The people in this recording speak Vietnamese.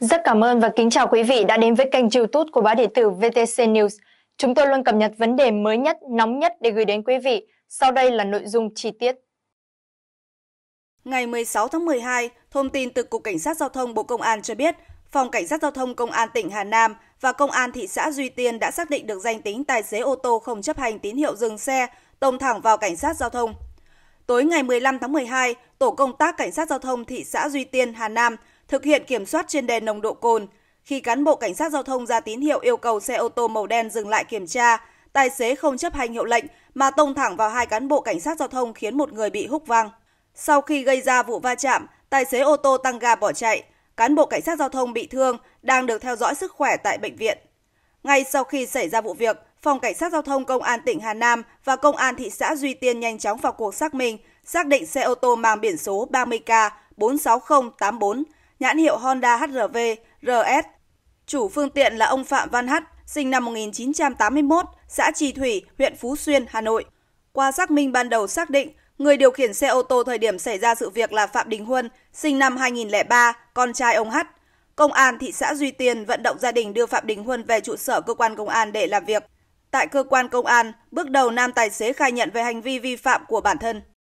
Rất cảm ơn và kính chào quý vị đã đến với kênh youtube của báo điện tử VTC News. Chúng tôi luôn cập nhật vấn đề mới nhất, nóng nhất để gửi đến quý vị. Sau đây là nội dung chi tiết. Ngày 16 tháng 12, thông tin từ Cục Cảnh sát Giao thông Bộ Công an cho biết, Phòng Cảnh sát Giao thông Công an tỉnh Hà Nam và Công an thị xã Duy Tiên đã xác định được danh tính tài xế ô tô không chấp hành tín hiệu dừng xe, tông thẳng vào Cảnh sát Giao thông. Tối ngày 15 tháng 12, Tổ công tác Cảnh sát Giao thông thị xã Duy Tiên, Hà Nam – thực hiện kiểm soát trên đèn nồng độ cồn. Khi cán bộ cảnh sát giao thông ra tín hiệu yêu cầu xe ô tô màu đen dừng lại kiểm tra, tài xế không chấp hành hiệu lệnh mà tông thẳng vào hai cán bộ cảnh sát giao thông khiến một người bị húc văng. Sau khi gây ra vụ va chạm, tài xế ô tô tăng ga bỏ chạy. Cán bộ cảnh sát giao thông bị thương đang được theo dõi sức khỏe tại bệnh viện. Ngay sau khi xảy ra vụ việc, Phòng Cảnh sát Giao thông Công an tỉnh Hà Nam và Công an thị xã Duy Tiên nhanh chóng vào cuộc xác minh, xác định xe ô tô mang biển số 30K 46084 nhãn hiệu Honda HRV RS. Chủ phương tiện là ông Phạm Văn Hắt, sinh năm 1981, xã Trì Thủy, huyện Phú Xuyên, Hà Nội. Qua xác minh ban đầu xác định, người điều khiển xe ô tô thời điểm xảy ra sự việc là Phạm Đình Huân, sinh năm 2003, con trai ông Hắt. Công an thị xã Duy Tiên vận động gia đình đưa Phạm Đình Huân về trụ sở cơ quan công an để làm việc. Tại cơ quan công an, bước đầu nam tài xế khai nhận về hành vi vi phạm của bản thân.